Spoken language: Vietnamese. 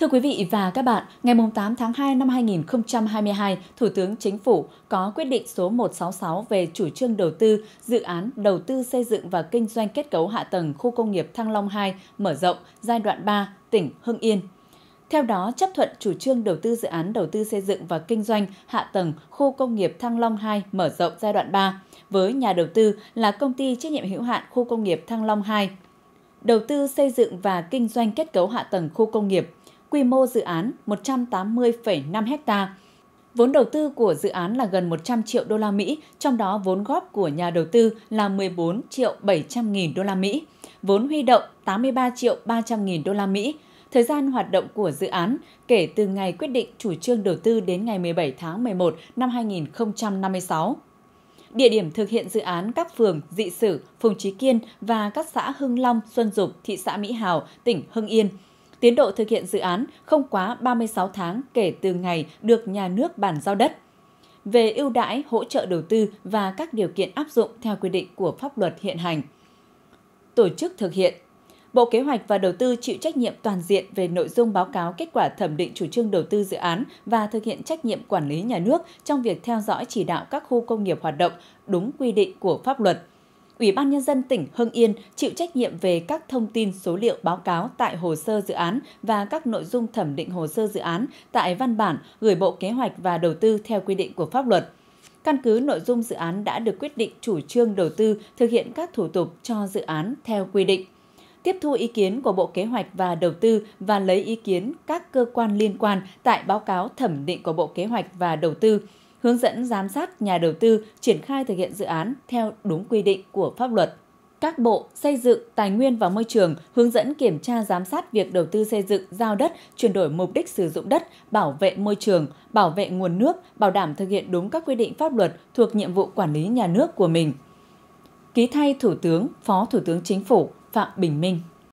Thưa quý vị và các bạn, ngày 8 tháng 2 năm 2022, Thủ tướng Chính phủ có quyết định số 166 về chủ trương đầu tư dự án đầu tư xây dựng và kinh doanh kết cấu hạ tầng khu công nghiệp Thăng Long 2 mở rộng giai đoạn 3 tỉnh Hưng Yên. Theo đó, chấp thuận chủ trương đầu tư dự án đầu tư xây dựng và kinh doanh hạ tầng khu công nghiệp Thăng Long 2 mở rộng giai đoạn 3 với nhà đầu tư là công ty trách nhiệm hữu hạn khu công nghiệp Thăng Long 2. Đầu tư xây dựng và kinh doanh kết cấu hạ tầng khu công nghiệp quy mô dự án 180,5 ha. Vốn đầu tư của dự án là gần 100 triệu đô la Mỹ, trong đó vốn góp của nhà đầu tư là 14 triệu 700 nghìn đô la Mỹ, vốn huy động 83 triệu 300 nghìn đô la Mỹ. Thời gian hoạt động của dự án kể từ ngày quyết định chủ trương đầu tư đến ngày 17 tháng 11 năm 2056. Địa điểm thực hiện dự án các phường Dị Sử, Phùng Trí Kiên và các xã Hưng Long, Xuân Dục, thị xã Mỹ Hào, tỉnh Hưng Yên – tiến độ thực hiện dự án không quá 36 tháng kể từ ngày được nhà nước bàn giao đất. Về ưu đãi, hỗ trợ đầu tư và các điều kiện áp dụng theo quy định của pháp luật hiện hành. Tổ chức thực hiện Bộ Kế hoạch và Đầu tư chịu trách nhiệm toàn diện về nội dung báo cáo kết quả thẩm định chủ trương đầu tư dự án và thực hiện trách nhiệm quản lý nhà nước trong việc theo dõi chỉ đạo các khu công nghiệp hoạt động đúng quy định của pháp luật Ủy ban Nhân dân tỉnh Hưng Yên chịu trách nhiệm về các thông tin số liệu báo cáo tại hồ sơ dự án và các nội dung thẩm định hồ sơ dự án tại văn bản gửi Bộ Kế hoạch và Đầu tư theo quy định của pháp luật. Căn cứ nội dung dự án đã được quyết định chủ trương đầu tư thực hiện các thủ tục cho dự án theo quy định tiếp thu ý kiến của Bộ Kế hoạch và Đầu tư và lấy ý kiến các cơ quan liên quan tại báo cáo thẩm định của Bộ Kế hoạch và Đầu tư hướng dẫn giám sát nhà đầu tư triển khai thực hiện dự án theo đúng quy định của pháp luật. Các bộ xây dựng, tài nguyên và môi trường hướng dẫn kiểm tra giám sát việc đầu tư xây dựng, giao đất, chuyển đổi mục đích sử dụng đất, bảo vệ môi trường, bảo vệ nguồn nước, bảo đảm thực hiện đúng các quy định pháp luật thuộc nhiệm vụ quản lý nhà nước của mình. Ký thay Thủ tướng, Phó Thủ tướng Chính phủ Phạm Bình Minh